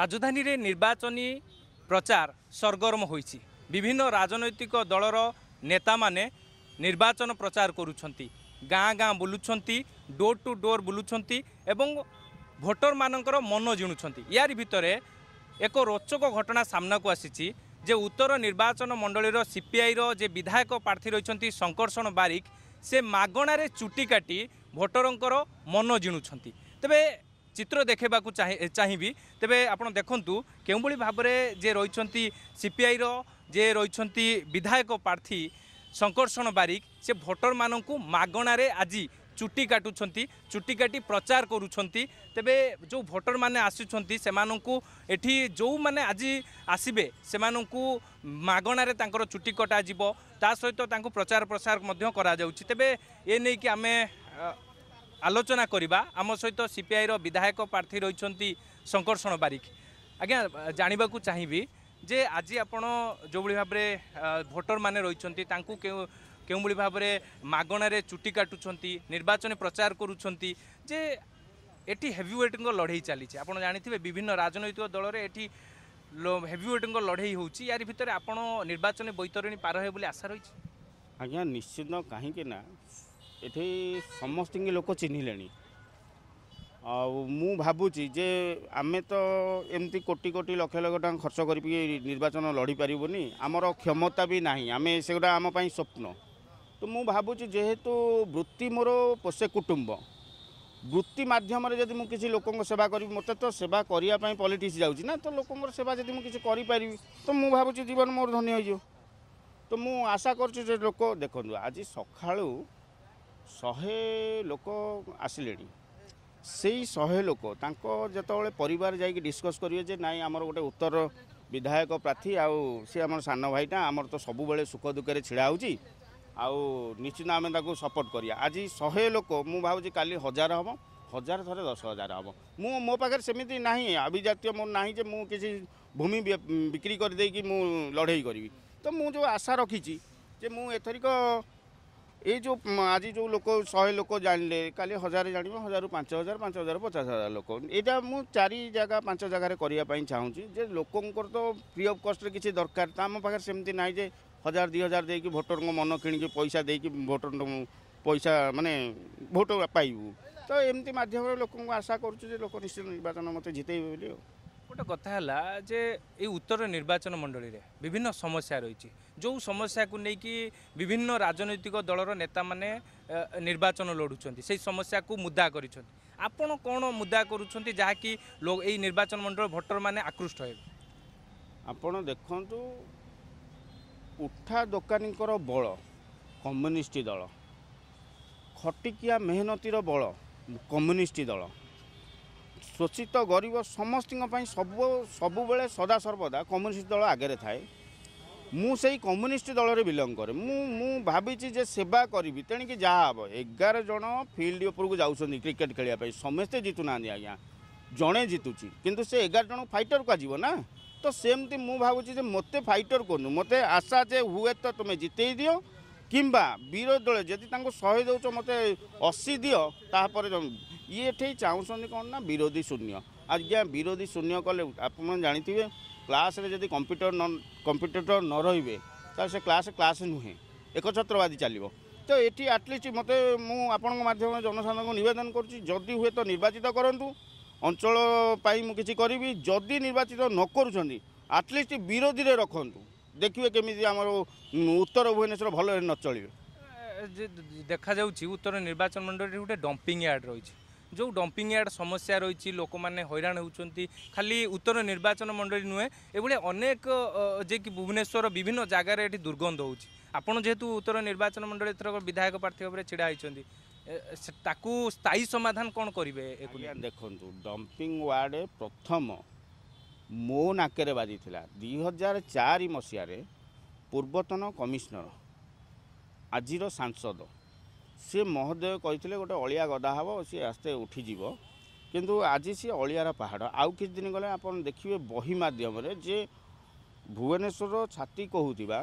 রাজধানীরে নির্বাচনী প্রচার সরগরম হয়েছে বিভিন্ন রাজনৈতিক দলর নেতামানে নির্বাচন প্রচার করুছেন ଗାଁ ଗାଁ ବୁଲୁଛନ୍ତି ଡୋର୍ ଟୁ ଡୋର୍ ବୁଲୁଛନ୍ତି ଏବଂ ଭୋଟରମାନଙ୍କର ମନ ଜିଣୁଛନ୍ତି ୟାରି ଭିତରେ ଏକ ରୋଚକ ଘଟଣା ସାମ୍ନାକୁ ଆସିଛି ଯେ ଉତ୍ତର ନିର୍ବାଚନ ମଣ୍ଡଳୀର ସିପିଆଇର ଯେ ବିଧାୟକ ପ୍ରାର୍ଥୀ ରହିଛନ୍ତି ଶଙ୍କର୍ଷଣ ବାରିକ ସେ ମାଗଣାରେ ଚୁଟି କାଟି ଭୋଟରଙ୍କର ମନ ଜିଣୁଛନ୍ତି ତେବେ চিত্র দেখাইবাকু চাহিবি তেবে আপনার দেখন্তু কেউভাবে ভাবে যে রয়েছেন সিপিআইর যে রয়েছেন বিধায়ক প্রার্থী শঙ্কর্ষণ বারিক সে ভোটর মানুষ মাগণার আজি চুটি কাটুছন্তি চুটি কাটি প্রচার করুছন্তি তেবে যে ভোটর মানে আসুছন্তি সেমানকু এটি যেউ মানে আজি আসিবে সেমানকু মাগণারে তাঙ্কর চুটি কটা যাব তা সহিত তাঙ্কু প্রচার প্রসার মধ্য করা যাউছি তেবে এ নেইকি আমি আলোচনা করা আম সহ সিপিআইর বিধায়ক প্রার্থী রয়েছেন শঙ্কর্ষণ বারিক আজ্ঞা জাঁয়া চাহিবি যে আজি আপনার যেভাবে ভাবে ভোটর মানে রয়েছেন তাঁকু কেউ কেউভাবে ভাবে মাগণার চুটি কাটুছেন নির্বাচন প্রচার করুছেন যে এটি হেভিওয়েটঙ্ লড়াই চালছে আপনার জাঁথিবে বিভিন্ন রাজনৈতিক দলরে এটি হেভিওয়েটঙ্ লড়াই হচ্ছে ইয়ার ভিতরে আপনার নির্বাচনী বৈতরণী পার হবে বলে আশা রয়েছে আজ্ঞা নিশ্চিত কাহিঁকি না ଏଠି ସମସ୍ତିଙ୍କି ଲୋକ ଚିହ୍ନିଲେଣି ଆଉ ମୁଁ ଭାବୁଛି ଯେ ଆମେ ତ ଏମିତି କୋଟି କୋଟି ଲକ୍ଷ ଲକ୍ଷ ଟଙ୍କା ଖର୍ଚ୍ଚ କରିକି ନିର୍ବାଚନ ଲଢ଼ିପାରିବୁନି ଆମର କ୍ଷମତା ବି ନାହିଁ ଆମେ ସେଗୁଡ଼ା ଆମ ପାଇଁ ସ୍ୱପ୍ନ ତ ମୁଁ ଭାବୁଛି ଯେହେତୁ ବୃତ୍ତି ମୋର ପୋଷେ କୁଟୁମ୍ବ ବୃତ୍ତି ମାଧ୍ୟମରେ ଯଦି ମୁଁ କିଛି ଲୋକଙ୍କ ସେବା କରିବି ମୋତେ ତ ସେବା କରିବା ପାଇଁ ପଲିଟିକ୍ସ ଯାଉଛି ନା ତ ଲୋକଙ୍କର ସେବା ଯଦି ମୁଁ କିଛି କରିପାରିବି ତ ମୁଁ ଭାବୁଛି ଜୀବନ ମୋର ଧନ୍ୟ ହେଇଯିବ ତ ମୁଁ ଆଶା କରୁଛି ଯେ ଲୋକ ଦେଖନ୍ତୁ ଆଜି ସକାଳୁ ଶହେ ଲୋକ ଆସିଲେଣି ସେଇ ଶହେ ଲୋକ ତାଙ୍କ ଯେତେବେଳେ ପରିବାର ଯାଇକି ଡିସ୍କସ୍ କରିବେ ଯେ ନାଇଁ ଆମର ଗୋଟେ ଉତ୍ତର ବିଧାୟକ ପ୍ରାର୍ଥୀ ଆଉ ସେ ଆମର ସାନ ଭାଇଟା ଆମର ତ ସବୁବେଳେ ସୁଖ ଦୁଃଖରେ ଛିଡ଼ା ହେଉଛି ଆଉ ନିଶ୍ଚିତ ଆମେ ତାକୁ ସପୋର୍ଟ କରିବା ଆଜି ଶହେ ଲୋକ ମୁଁ ଭାବୁଛି କାଲି ହଜାର ହେବ ହଜାର ଥରେ ଦଶ ହଜାର ହେବ ମୁଁ ମୋ ପାଖରେ ସେମିତି ନାହିଁ ଆଭିଜାତୀୟ ମୋର ନାହିଁ ଯେ ମୁଁ କିଛି ଭୂମି ବିକ୍ରି କରିଦେଇକି ମୁଁ ଲଢ଼େଇ କରିବି ତ ମୁଁ ଯେଉଁ ଆଶା ରଖିଛି ଯେ ମୁଁ ଏଥରିକ এই ଯେଉଁ ଆଜି ଯେଉଁ ଲୋକ ଶହେ ଲୋକ ଜାଣିଲେ କାଲି ହଜାରେ ଜାଣିବ ହଜାରରୁ ପାଞ୍ଚ ହଜାର ପାଞ୍ଚ ହଜାର ପଚାଶ ହଜାର ଲୋକ ଏଇଟା ମୁଁ ଚାରି ଜାଗା ପାଞ୍ଚ ଜାଗାରେ କରିବା ପାଇଁ ଚାହୁଁଛି ଯେ ଲୋକଙ୍କର ତ ଫ୍ରି ଅଫ୍ କଷ୍ଟରେ କିଛି ଦରକାର ତ ଆମ ପାଖରେ ସେମିତି ନାହିଁ ଯେ ହଜାର ଦୁଇ ହଜାର ଦେଇକି ଭୋଟରଙ୍କ ମନ କିଣିକି ପଇସା ଦେଇକି ଭୋଟର ପଇସା ମାନେ ଭୋଟ ପାଇବୁ ତ ଏମିତି ମାଧ୍ୟମରେ ଲୋକଙ୍କୁ ଆଶା କରୁଛୁ ଯେ ଲୋକ ନିଶ୍ଚିତ ନିର୍ବାଚନ ମୋତେ ଜିତେଇବେ ବୋଲି ଆଉ ଗୋଟେ କଥା ହେଲା ଯେ ଏଇ ଉତ୍ତର ନିର୍ବାଚନ ମଣ୍ଡଳୀରେ ବିଭିନ୍ନ ସମସ୍ୟା ରହିଛି ଯେଉଁ ସମସ୍ୟାକୁ ନେଇକି ବିଭିନ୍ନ ରାଜନୈତିକ ଦଳର ନେତାମାନେ ନିର୍ବାଚନ ଲଢ଼ୁଛନ୍ତି ସେଇ ସମସ୍ୟାକୁ ମୁଦା କରିଛନ୍ତି ଆପଣ କ'ଣ ମୁଦା କରୁଛନ୍ତି ଯାହାକି ଏଇ ନିର୍ବାଚନ ମଣ୍ଡଳ ଭୋଟରମାନେ ଆକୃଷ୍ଟ ହେବେ ଆପଣ ଦେଖନ୍ତୁ ଉଠା ଦୋକାନୀଙ୍କର ବଳ କମ୍ୟୁନିଷ୍ଟ ଦଳ ଖଟିକିଆ ମେହନତିର ବଳ କମ୍ୟୁନିଷ୍ଟ ଦଳ শোষিত গরিব সমস্ত সবু সবুলে সদা সর্বদা কম্যুনিষ্ট দল আগে থাকে মু সেই কম্যুনিষ্ট দলের বিলং করে মু ভাবিছি যে সেবা করবি তেণিকি যা হব এগার জন ফিল্ড উপরক যাচ্ছেন ক্রিকেট খেলা সমস্তে জিতু না আজ্ঞা জনে জিতুছি কিন্তু সে এগার জন ফাইটর কাজিব না তো সেমতি মু ভাবুছি যে মতো ফাইটর করুন মতো আশা যে হুয়ে তো তুমি জিতেই দিও কিংবা বিরোধী দল যদি তাহলে শহে দৌছ মতো অশি দিও তাপরে ଇଏ ଏଠି ଚାହୁଁଛନ୍ତି କ'ଣ ନା ବିରୋଧୀ ଶୂନ୍ୟ ଆଜ୍ଞା ବିରୋଧୀ ଶୂନ୍ୟ କଲେ ଆପଣ ଜାଣିଥିବେ କ୍ଲାସ୍ରେ ଯଦି କମ୍ପ୍ୟୁଟର ନ କମ୍ପ୍ୟୁଟର ନ ରହିବେ ତାହେଲେ ସେ କ୍ଲାସ୍ କ୍ଲାସ୍ ନୁହେଁ ଏକଛତ୍ରବାଦୀ ଚାଲିବ ତ ଏଠି ଆଟଲିଷ୍ଟ ମୋତେ ମୁଁ ଆପଣଙ୍କ ମାଧ୍ୟମରେ ଜନସାଧାରଣଙ୍କୁ ନିବେଦନ କରୁଛି ଯଦି ହୁଏତ ନିର୍ବାଚିତ କରନ୍ତୁ ଅଞ୍ଚଳ ପାଇଁ ମୁଁ କିଛି କରିବି ଯଦି ନିର୍ବାଚିତ ନ କରୁଛନ୍ତି ଆଟଲିଷ୍ଟ ବିରୋଧୀରେ ରଖନ୍ତୁ ଦେଖିବେ କେମିତି ଆମର ଉତ୍ତର ଭୁବନେଶ୍ୱର ଭଲରେ ନ ଚଳିବେ ଦେଖାଯାଉଛି ଉତ୍ତର ନିର୍ବାଚନ ମଣ୍ଡଳୀରେ ଗୋଟେ ଡମ୍ପିଂ ୟାର୍ଡ଼ ରହିଛି ଯେଉଁ ଡମ୍ପିଂ ୟାର୍ଡ଼ ସମସ୍ୟା ରହିଛି ଲୋକମାନେ ହଇରାଣ ହେଉଛନ୍ତି ଖାଲି ଉତ୍ତର ନିର୍ବାଚନ ମଣ୍ଡଳୀ ନୁହେଁ ଏଭଳି ଅନେକ ଯେ କି ଭୁବନେଶ୍ୱର ବିଭିନ୍ନ ଜାଗାରେ ଏଠି ଦୁର୍ଗନ୍ଧ ହେଉଛି ଆପଣ ଯେହେତୁ ଉତ୍ତର ନିର୍ବାଚନ ମଣ୍ଡଳୀ ଏଥରକ ବିଧାୟକ ପ୍ରାର୍ଥୀ ଭାବରେ ଛିଡ଼ା ହୋଇଛନ୍ତି ତାକୁ ସ୍ଥାୟୀ ସମାଧାନ କ'ଣ କରିବେ ଦେଖନ୍ତୁ ଡମ୍ପିଂ ୱାର୍ଡ଼ ପ୍ରଥମ ମୋ ନାକରେ ବାଜିଥିଲା ଦୁଇ ହଜାର ଚାରି ମସିହାରେ ପୂର୍ବତନ କମିଶନର ଆଜିର ସାଂସଦ ସିଏ ମହୋଦୟ କହିଥିଲେ ଗୋଟେ ଅଳିଆ ଗଦା ହେବ ସିଏ ଆସ୍ତେ ଉଠିଯିବ କିନ୍ତୁ ଆଜି ସିଏ ଅଳିଆର ପାହାଡ଼ ଆଉ କିଛି ଦିନ ଗଲେ ଆପଣ ଦେଖିବେ ବହି ମାଧ୍ୟମରେ ଯେ ଭୁବନେଶ୍ୱରର ଛାତି କହୁଥିବା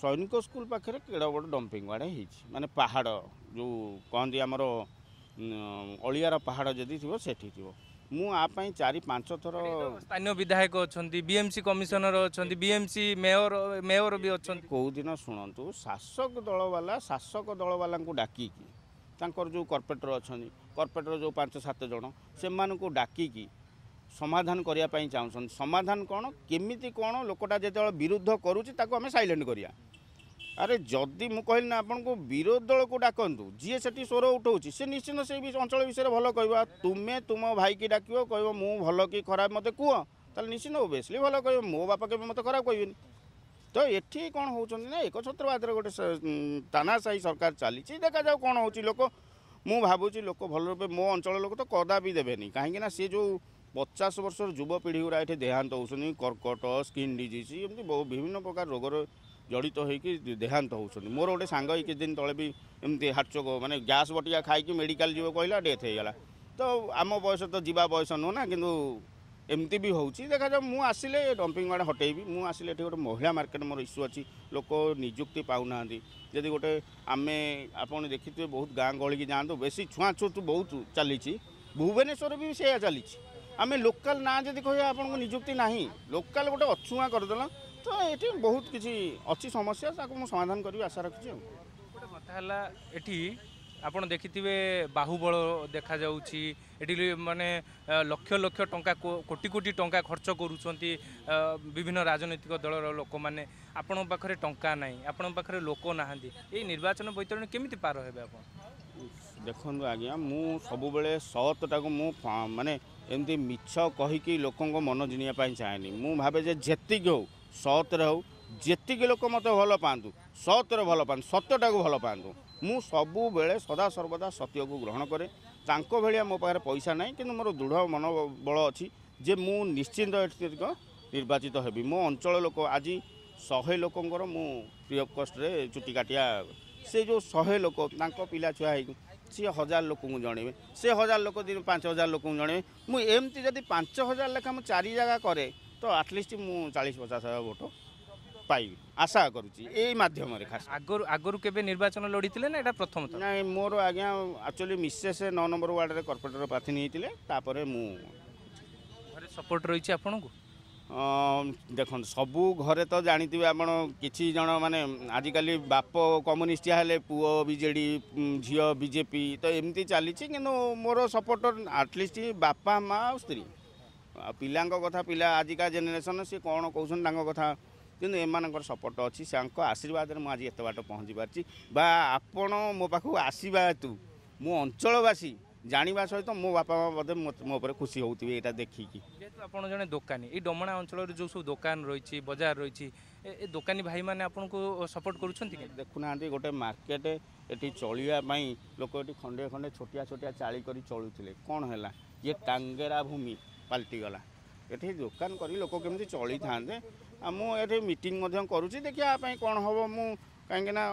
ସୈନିକ ସ୍କୁଲ ପାଖରେ କେଡ଼ ବଡ଼ ୱାର୍ଡ଼ ହେଇଛି ମାନେ ପାହାଡ଼ ଯେଉଁ କହନ୍ତି ଆମର ଅଳିଆର ପାହାଡ଼ ଯଦି ଥିବ ସେଠି ଥିବ ମୁଁ ଆ ପାଇଁ ଚାରି ପାଞ୍ଚ ଥର ସ୍ଥାନୀୟ ବିଧାୟକ ଅଛନ୍ତି ବିଏମ୍ସି କମିଶନର ଅଛନ୍ତି ବିଏମ୍ସି ମେୟର ମେୟର ବି ଅଛନ୍ତି କେଉଁଦିନ ଶୁଣନ୍ତୁ ଶାସକ ଦଳବାଲା ଶାସକ ଦଳବାଲାଙ୍କୁ ଡାକିକି ତାଙ୍କର ଯେଉଁ କର୍ପୋରେଟର ଅଛନ୍ତି କର୍ପୋରେଟର ଯେଉଁ ପାଞ୍ଚ ସାତ ଜଣ ସେମାନଙ୍କୁ ଡାକିକି ସମାଧାନ କରିବା ପାଇଁ ଚାହୁଁଛନ୍ତି ସମାଧାନ କ'ଣ କେମିତି କ'ଣ ଲୋକଟା ଯେତେବେଳେ ବିରୁଦ୍ଧ କରୁଛି ତାକୁ ଆମେ ସାଇଲେଣ୍ଟ କରିବା আরে যদি ମୁଁ କହିଲି ନା ଆପଣଙ୍କୁ ବିରୋଧୀ ଦଳକୁ ଡାକନ୍ତୁ ଯିଏ ସେଠି ସ୍ୱର ଉଠାଉଛି ସେ ନିଶ୍ଚିନ୍ତ ସେଇ ଅଞ୍ଚଳ ବିଷୟରେ ଭଲ କହିବ ତୁମେ ତୁମ ଭାଇକି ଡାକିବ କହିବ ମୁଁ ଭଲ କି ଖରାପ ମୋତେ କୁହ ତାହେଲେ ନିଶ୍ଚିନ୍ତ ଓବିୟସ୍ଲି ଭଲ କହିବ ମୋ ବାପା କେବେ ମୋତେ ଖରାପ କହିବେନି ତ ଏଠି କ'ଣ ହେଉଛନ୍ତି ନା ଏକଛତ୍ରବାଦର ଗୋଟେ ତାନାଶାହୀ ସରକାର ଚାଲିଛି ଦେଖାଯାଉ କ'ଣ ହେଉଛି ଲୋକ ମୁଁ ଭାବୁଛି ଲୋକ ଭଲ ରୂପେ ମୋ ଅଞ୍ଚଳ ଲୋକ ତ କଦାପି ଦେବେନି କାହିଁକିନା ସେ ଯେଉଁ ପଚାଶ ବର୍ଷର ଯୁବପିଢ଼ି ଗୁଡ଼ା ଏଠି ଦେହାନ୍ତ ହେଉଛନ୍ତି କର୍କଟ ସ୍କିନ୍ ଡିଜିଜ୍ ଏମିତି ବିଭିନ୍ନ ପ୍ରକାର ରୋଗର জড়িত হয়েকি দেহান্ত হচ্ছেন মোর গোটে সাং এই কিছুদিন তলে বি এমনি হার্ট চোক মানে গ্যাস বটিকা খাইকি মেডিকাল যাব কহিলা ডেথ হয়ে গেল তো আম বয়স তো যা বয়স নু না কিন্তু এমতি বি হচ্ছে দেখা যাও মু আসলে ডম্পিং ওয়ার্ড হটাইবি মু আসলে এটি গোটে মহিলা মার্কেট মোট ইস্যু আছে লোক নিযুক্তি পাও না যদি গোটে আমি আপনি দেখিথে বহু গাঁ গহলিকি যাঁত বেশি ছুঁয়াছুঁত বহুত চালিছি ভুবনেশ্বর বি সেয়া চালিছি আমি লোকাল না যদি কহিবা আপনার নিযুক্তি না লোকাল গোটে অছুঁয়া করেদেলা ତ ଏଠି ବହୁତ କିଛି ଅଛି ସମସ୍ୟା ତାକୁ ମୁଁ ସମାଧାନ କରିବି ଆଶା ରଖିଛି ଆଉ ଗୋଟେ କଥା ହେଲା ଏଠି ଆପଣ ଦେଖିଥିବେ ବାହୁବଳ ଦେଖାଯାଉଛି ଏଠି ମାନେ ଲକ୍ଷ ଲକ୍ଷ ଟଙ୍କା କୋଟି କୋଟି ଟଙ୍କା ଖର୍ଚ୍ଚ କରୁଛନ୍ତି ବିଭିନ୍ନ ରାଜନୈତିକ ଦଳର ଲୋକମାନେ ଆପଣଙ୍କ ପାଖରେ ଟଙ୍କା ନାହିଁ ଆପଣଙ୍କ ପାଖରେ ଲୋକ ନାହାନ୍ତି ଏଇ ନିର୍ବାଚନ ବୈତରଣୀ କେମିତି ପାର ହେବେ ଆପଣ ଦେଖନ୍ତୁ ଆଜ୍ଞା ମୁଁ ସବୁବେଳେ ସତ୍ଟାକୁ ମୁଁ ମାନେ ଏମିତି ମିଛ କହିକି ଲୋକଙ୍କ ମନ ଜିଣିବା ପାଇଁ ଚାହେଁନି ମୁଁ ଭାବେ ଯେ ଯେତିକି ହଉ ସତରେ ହେଉ ଯେତିକି ଲୋକ ମୋତେ ଭଲ ପାଆନ୍ତୁ ସତରେ ଭଲ ପାଆନ୍ତୁ ସତ୍ୟଟାକୁ ଭଲ ପାଆନ୍ତୁ ମୁଁ ସବୁବେଳେ ସଦାସର୍ବଦା ସତ୍ୟକୁ ଗ୍ରହଣ କରେ ତାଙ୍କ ଭଳିଆ ମୋ ପାଖରେ ପଇସା ନାହିଁ କିନ୍ତୁ ମୋର ଦୃଢ଼ ମନୋବଳ ଅଛି ଯେ ମୁଁ ନିଶ୍ଚିନ୍ତ ଏଠିକ ନିର୍ବାଚିତ ହେବି ମୋ ଅଞ୍ଚଳ ଲୋକ ଆଜି ଶହେ ଲୋକଙ୍କର ମୁଁ ପ୍ରିୟ କଷ୍ଟରେ ଚୁଟି କାଟିଆ ସେ ଯେଉଁ ଶହେ ଲୋକ ତାଙ୍କ ପିଲା ଛୁଆ ହେଇକି ସିଏ ହଜାର ଲୋକଙ୍କୁ ଜଣେଇବେ ସେ ହଜାର ଲୋକ ପାଞ୍ଚ ହଜାର ଲୋକଙ୍କୁ ଜଣେଇବେ ମୁଁ ଏମିତି ଯଦି ପାଞ୍ଚ ହଜାର ଲେଖା ମୁଁ ଚାରି ଜାଗା କରେ ତ ଆଟଲିଷ୍ଟ ମୁଁ ଚାଳିଶ ପଚାଶ ହଜାର ଭୋଟ ପାଇବି ଆଶା କରୁଛି ଏଇ ମାଧ୍ୟମରେ ଖାସ ଆଗରୁ ଆଗରୁ କେବେ ନିର୍ବାଚନ ଲଢ଼ିଥିଲେ ନା ଏଇଟା ପ୍ରଥମ ନାଇଁ ମୋର ଆଜ୍ଞା ଆକ୍ଚୁଆଲି ମିସେସ୍ ନଅ ନମ୍ବର ୱାର୍ଡ଼ରେ କର୍ପୋରେଟର ପ୍ରାର୍ଥୀ ନେଇଥିଲେ ତାପରେ ମୁଁ ଘରେ ସପୋର୍ଟ ରହିଛି ଆପଣଙ୍କୁ ଦେଖନ୍ତୁ ସବୁ ଘରେ ତ ଜାଣିଥିବେ ଆପଣ କିଛି ଜଣ ମାନେ ଆଜିକାଲି ବାପ କମ୍ୟୁନିଷ୍ଟିଆ ହେଲେ ପୁଅ ବିଜେଡ଼ି ଝିଅ ବିଜେପି ତ ଏମିତି ଚାଲିଛି କିନ୍ତୁ ମୋର ସପୋର୍ଟର ଆଟଲିଷ୍ଟ ବାପା ମାଆ ଆଉ ସ୍ତ୍ରୀ ଆଉ ପିଲାଙ୍କ କଥା ପିଲା ଆଜିକା ଜେନେରେସନ୍ ସିଏ କ'ଣ କହୁଛନ୍ତି ତାଙ୍କ କଥା କିନ୍ତୁ ଏମାନଙ୍କର ସପୋର୍ଟ ଅଛି ତାଙ୍କ ଆଶୀର୍ବାଦରେ ମୁଁ ଆଜି ଏତେ ବାଟ ପହଞ୍ଚିପାରିଛି ବା ଆପଣ ମୋ ପାଖକୁ ଆସିବା ହେତୁ ମୁଁ ଅଞ୍ଚଳବାସୀ ଜାଣିବା ସହିତ ମୋ ବାପା ମା ବୋଧେ ମୋ ଉପରେ ଖୁସି ହେଉଥିବେ ଏଇଟା ଦେଖିକି ଯେହେତୁ ଆପଣ ଜଣେ ଦୋକାନୀ ଏଇ ଡମଣା ଅଞ୍ଚଳରେ ଯେଉଁ ସବୁ ଦୋକାନ ରହିଛି ବଜାର ରହିଛି ଏ ଦୋକାନୀ ଭାଇମାନେ ଆପଣଙ୍କୁ ସପୋର୍ଟ କରୁଛନ୍ତି ଦେଖୁନାହାନ୍ତି ଗୋଟେ ମାର୍କେଟ ଏଠି ଚଳିବା ପାଇଁ ଲୋକ ଏଠି ଖଣ୍ଡେ ଖଣ୍ଡେ ଛୋଟିଆ ଛୋଟିଆ ଚାଳି କରି ଚଳୁଥିଲେ କ'ଣ ହେଲା ଇଏ ଟାଙ୍ଗେରା ଭୂମି ପାଲଟିଗଲା ଏଠି ଦୋକାନ କରି ଲୋକ କେମିତି ଚଳିଥାନ୍ତେ ଆଉ ମୁଁ ଏଠି ମିଟିଂ ମଧ୍ୟ କରୁଛି ଦେଖିବା ପାଇଁ କ'ଣ ହେବ ମୁଁ କାହିଁକିନା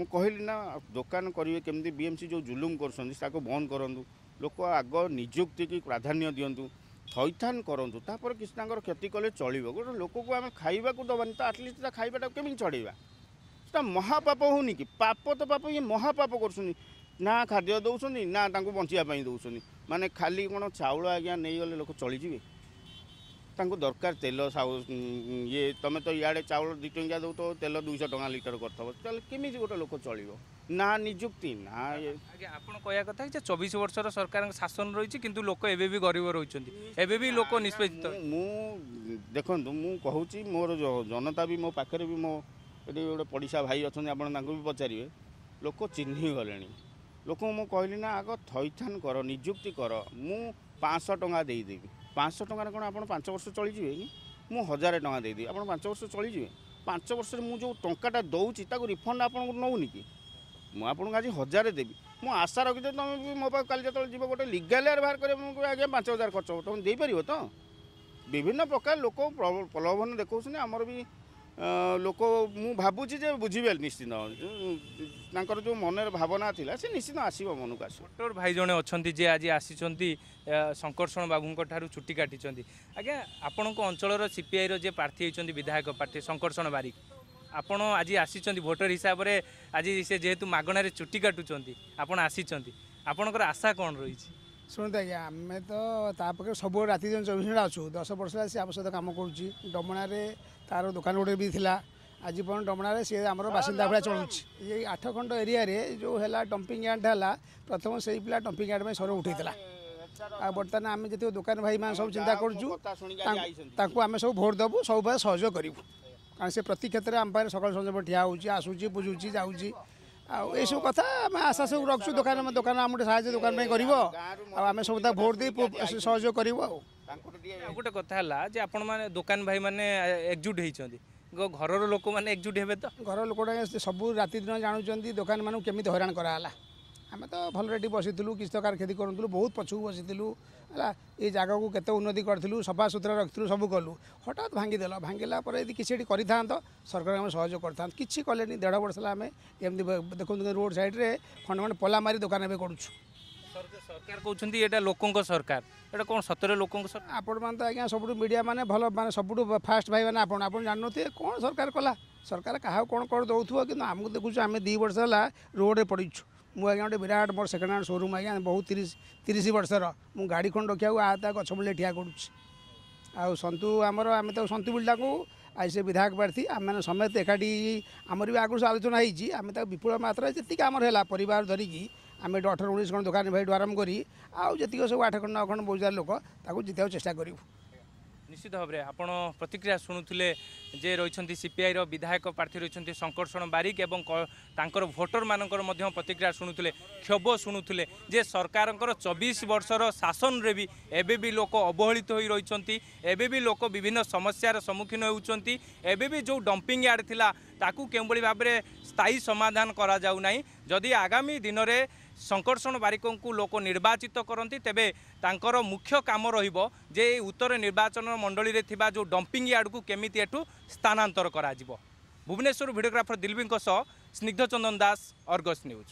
ମୁଁ କହିଲି ନା ଦୋକାନ କରିବେ କେମିତି ବି ଏମ୍ ସି ଯେଉଁ ଜୁଲୁମ୍ କରୁଛନ୍ତି ତାକୁ ବନ୍ଦ କରନ୍ତୁ ଲୋକ ଆଗ ନିଯୁକ୍ତିକି ପ୍ରାଧାନ୍ୟ ଦିଅନ୍ତୁ ଥଇଥାନ କରନ୍ତୁ ତାପରେ କିଛି ତାଙ୍କର କ୍ଷତି କଲେ ଚଳିବ ଗୋଟେ ଲୋକକୁ ଆମେ ଖାଇବାକୁ ଦେବାନି ତ ଆଟଲିଷ୍ଟ ତା ଖାଇବାଟାକୁ କେମିତି ଚଢ଼େଇବା ସେଟା ମହାପାପ ହେଉନି କି ପାପ ତ ପାପ ଇଏ ମହାପାପ କରୁଛନ୍ତି ନା ଖାଦ୍ୟ ଦେଉଛନ୍ତି ନା ତାଙ୍କୁ ବଞ୍ଚିବା ପାଇଁ ଦେଉଛନ୍ତି ମାନେ ଖାଲି କ'ଣ ଚାଉଳ ଆଜ୍ଞା ନେଇଗଲେ ଲୋକ ଚଳିଯିବେ ତାଙ୍କୁ ଦରକାର ତେଲ ଇଏ ତମେ ତ ଇଆଡ଼େ ଚାଉଳ ଦୁଇ ଟଙ୍କା ଦେଉଥିବ ତେଲ ଦୁଇଶହ ଟଙ୍କା ଲିଟର କରିଥିବ ତାହେଲେ କେମିତି ଗୋଟେ ଲୋକ ଚଳିବ ନା ନିଯୁକ୍ତି ନା ଆପଣ କହିବା କଥା ଯେ ଚବିଶ ବର୍ଷର ସରକାରଙ୍କ ଶାସନ ରହିଛି କିନ୍ତୁ ଲୋକ ଏବେ ବି ଗରିବ ରହୁଛନ୍ତି ଏବେ ବି ଲୋକ ନିଷ୍ପେଷିତ ମୁଁ ଦେଖନ୍ତୁ ମୁଁ କହୁଛି ମୋର ଜନତା ବି ମୋ ପାଖରେ ବି ମୋ ଏଠି ଗୋଟେ ପଡ଼ିଶା ଭାଇ ଅଛନ୍ତି ଆପଣ ତାଙ୍କୁ ବି ପଚାରିବେ ଲୋକ ଚିହ୍ନି ଗଲେଣି ଲୋକଙ୍କୁ ମୁଁ କହିଲି ନା ଆଗ ଥଇଥାନ କର ନିଯୁକ୍ତି କର ମୁଁ ପାଞ୍ଚଶହ ଟଙ୍କା ଦେଇଦେବି ପାଞ୍ଚଶହ ଟଙ୍କାରେ କ'ଣ ଆପଣ ପାଞ୍ଚ ବର୍ଷ ଚଳିଯିବେ କି ମୁଁ ହଜାରେ ଟଙ୍କା ଦେଇଦେବି ଆପଣ ପାଞ୍ଚ ବର୍ଷ ଚଳିଯିବେ ପାଞ୍ଚ ବର୍ଷରେ ମୁଁ ଯେଉଁ ଟଙ୍କାଟା ଦେଉଛି ତାକୁ ରିଫଣ୍ଡ ଆପଣଙ୍କୁ ନେଉନି କି ମୁଁ ଆପଣଙ୍କୁ ଆଜି ହଜାରେ ଦେବି ମୁଁ ଆଶା ରଖିଦେ ତୁମେ ବି ମୋ ପାଖକୁ କାଲି ଯେତେବେଳେ ଯିବ ଗୋଟେ ଲିଗାଲ ଆଡ଼ଭାର କରିବ ଆଜ୍ଞା ପାଞ୍ଚ ହଜାର ଖର୍ଚ୍ଚ ହେବ ତୁମେ ଦେଇପାରିବ ତ ବିଭିନ୍ନ ପ୍ରକାର ଲୋକ ପ୍ରଲୋଭନ ଦେଖାଉଛନ୍ତି ଆମର ବି ଲୋକ ମୁଁ ଭାବୁଛି ଯେ ବୁଝିବେ ନିଶ୍ଚିନ୍ତ ତାଙ୍କର ଯେଉଁ ମନରେ ଭାବନା ଥିଲା ସେ ନିଶ୍ଚିନ୍ତ ଆସିବ ମନକୁ ଆସିବ ଭୋଟର ଭାଇ ଜଣେ ଅଛନ୍ତି ଯିଏ ଆଜି ଆସିଛନ୍ତି ଶଙ୍କର୍ଷଣ ବାବୁଙ୍କ ଠାରୁ ଛୁଟି କାଟିଛନ୍ତି ଆଜ୍ଞା ଆପଣଙ୍କ ଅଞ୍ଚଳର ସିପିଆଇର ଯିଏ ପ୍ରାର୍ଥୀ ହୋଇଛନ୍ତି ବିଧାୟକ ପ୍ରାର୍ଥୀ ଶଙ୍କର୍ଷଣ ବାରିକ ଆପଣ ଆଜି ଆସିଛନ୍ତି ଭୋଟର ହିସାବରେ ଆଜି ସେ ଯେହେତୁ ମାଗଣାରେ ଚୁଟି କାଟୁଛନ୍ତି ଆପଣ ଆସିଛନ୍ତି ଆପଣଙ୍କର ଆଶା କ'ଣ ରହିଛି ଶୁଣନ୍ତୁ ଆଜ୍ଞା ଆମେ ତ ତା ପାଖରେ ସବୁ ରାତି ଚବିଶ ଘଣ୍ଟା ଅଛୁ ଦଶ ବର୍ଷ ହେଲା ସେ ଆମ ସହିତ କାମ କରୁଛି ଡମଣାରେ ତାର ଦୋକାନ ଗୋଟେ ବି ଥିଲା ଆଜି ପର୍ଯ୍ୟନ୍ତ ଡମଣାରେ ସେ ଆମର ବାସିନ୍ଦା ଭଳିଆ ଚଳୁଛି ଏଇ ଆଠ ଖଣ୍ଡ ଏରିଆରେ ଯେଉଁ ହେଲା ଡମ୍ପିଂ ୟାର୍ଡ଼ ହେଲା ପ୍ରଥମ ସେଇ ପିଲା ଡମ୍ପିଂ ୟାର୍ଡ଼ ପାଇଁ ସ୍ୱର ଉଠାଇଥିଲା ଆଉ ବର୍ତ୍ତମାନ ଆମେ ଯେତିକି ଦୋକାନ ଭାଇମାନେ ସବୁ ଚିନ୍ତା କରୁଛୁ ତାଙ୍କୁ ଆମେ ସବୁ ଭୋଟ୍ ଦେବୁ ସବୁବେଳେ ସହଯୋଗ କରିବୁ କାରଣ ସେ ପ୍ରତି କ୍ଷେତ୍ରରେ ଆମ ପାଖରେ ସକାଳୁ ସଞ୍ଜ ଠିଆ ହେଉଛି ଆସୁଛି ବୁଝୁଛି ଯାଉଛି ଆଉ ଏସବୁ କଥା ଆମେ ଆଶା ସବୁ ରଖୁଛୁ ଦୋକାନ ଦୋକାନ ଆମ ଗୋଟେ ସାହାଯ୍ୟ ଦୋକାନ ପାଇଁ କରିବ ଆଉ ଆମେ ସବୁ ତାକୁ ଭୋଟ୍ ଦେଇ ସହଯୋଗ କରିବୁ ଆଉ ଆଉ ଗୋଟେ କଥା ହେଲା ଯେ ଆପଣମାନେ ଦୋକାନ ଭାଇମାନେ ଏକଜୁଟ ହେଇଛନ୍ତି ଘରର ଲୋକମାନେ ଏକଜୁଟ ହେବେ ତ ଘର ଲୋକମାନେ ସବୁ ରାତି ଦିନ ଜାଣୁଛନ୍ତି ଦୋକାନମାନଙ୍କୁ କେମିତି ହଇରାଣ କରାହେଲା ଆମେ ତ ଭଲରେ ଏଠି ବସିଥିଲୁ କିଛି ପ୍ରକାର କ୍ଷତି କରୁଥିଲୁ ବହୁତ ପଛକୁ ବସିଥିଲୁ ହେଲା ଏ ଜାଗାକୁ କେତେ ଉନ୍ନତି କରିଥିଲୁ ସଫାସୁତୁରା ରଖିଥିଲୁ ସବୁ କଲୁ ହଠାତ୍ ଭାଙ୍ଗିଦେଲ ଭାଙ୍ଗିଲା ପରେ ଯଦି କିଛି ଏଠି କରିଥାନ୍ତ ସରକାର ଆମେ ସହଯୋଗ କରିଥାନ୍ତ କିଛି କଲେନି ଦେଢ଼ ବର୍ଷ ହେଲା ଆମେ ଏମିତି ଦେଖନ୍ତୁ ରୋଡ଼୍ ସାଇଡ଼୍ରେ ଖଣ୍ଡେ ଖଣ୍ଡେ ପଲା ମାରି ଦୋକାନ ଏବେ କରୁଛୁ ସରକାର କହୁଛନ୍ତି ଏଇଟା ଲୋକଙ୍କ ସରକାର ଏଇଟା କ'ଣ ସତରେ ଲୋକଙ୍କ ସରକାର ଆପଣମାନେ ତ ଆଜ୍ଞା ସବୁଠୁ ମିଡ଼ିଆ ମାନେ ଭଲ ମାନେ ସବୁଠୁ ଫାଷ୍ଟ ଭାଇମାନେ ଆପଣ ଆପଣ ଜାଣିନଥିବେ କ'ଣ ସରକାର କଲା ସରକାର କାହାକୁ କ'ଣ କ'ଣ ଦେଉଥିବ କିନ୍ତୁ ଆମକୁ ଦେଖୁଛୁ ଆମେ ଦୁଇ ବର୍ଷ ହେଲା ରୋଡ଼ରେ ପଡ଼ିଛୁ म आज्ञा गएट बड सके ह्यान्ड सोरुम अब बहुत तिस वर्ष र म गाडी खो रु आछ बुल् ठिया गर्ु सन्तु आमे सन्तु बिल्डाको आइसिए विधायक प्रार्थी आउँदा समेत एकाठी अब आगो आलोचना हुन्छ आम विपुल आमे जतिकर धरिक अनि एउटा अठर उन्यु खान्छ दोकान भेट्नु आरम्भ सब आठ खो नौ लोक जितेको चेष्टा गरौँ ନିଶ୍ଚିତ ଭାବରେ ଆପଣ ପ୍ରତିକ୍ରିୟା ଶୁଣୁଥିଲେ ଯେ ରହିଛନ୍ତି ସିପିଆଇର ବିଧାୟକ ପ୍ରାର୍ଥୀ ରହିଛନ୍ତି ଶଙ୍କର୍ଷଣ ବାରିକ ଏବଂ ତାଙ୍କର ଭୋଟରମାନଙ୍କର ମଧ୍ୟ ପ୍ରତିକ୍ରିୟା ଶୁଣୁଥିଲେ କ୍ଷୋଭ ଶୁଣୁଥିଲେ ଯେ ସରକାରଙ୍କର ଚବିଶ ବର୍ଷର ଶାସନରେ ବି ଏବେ ବି ଲୋକ ଅବହେଳିତ ହୋଇ ରହିଛନ୍ତି ଏବେ ବି ଲୋକ ବିଭିନ୍ନ ସମସ୍ୟାର ସମ୍ମୁଖୀନ ହେଉଛନ୍ତି ଏବେ ବି ଯେଉଁ ଡମ୍ପିଂ ୟାର୍ଡ ଥିଲା ତାକୁ କେଉଁଭଳି ଭାବରେ ସ୍ଥାୟୀ ସମାଧାନ କରାଯାଉ ନାହିଁ ଯଦି ଆଗାମୀ ଦିନରେ ଶଙ୍କର୍ଷଣ ବାରିକଙ୍କୁ ଲୋକ ନିର୍ବାଚିତ କରନ୍ତି ତେବେ ତାଙ୍କର ମୁଖ୍ୟ କାମ ରହିବ ଯେ ଏଇ ଉତ୍ତର ନିର୍ବାଚନ ମଣ୍ଡଳୀରେ ଥିବା ଯେଉଁ ଡମ୍ପିଂ ୟାର୍ଡ଼କୁ କେମିତି ଏଠୁ ସ୍ଥାନାନ୍ତର କରାଯିବ ଭୁବନେଶ୍ୱର ଭିଡ଼ିଓଗ୍ରାଫର ଦିଲ୍ବୀଙ୍କ ସହ ସ୍ନିଗ୍ଧ ଚନ୍ଦନ ଦାସ ଅର୍ଗସ୍ ନ୍ୟୁଜ୍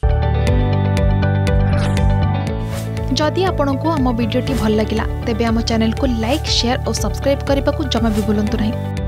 ଯଦି ଆପଣଙ୍କୁ ଆମ ଭିଡ଼ିଓଟି ଭଲ ଲାଗିଲା ତେବେ ଆମ ଚ୍ୟାନେଲକୁ ଲାଇକ୍ ସେୟାର ଓ ସବସ୍କ୍ରାଇବ୍ କରିବାକୁ ଜମା ବି ଭୁଲନ୍ତୁ ନାହିଁ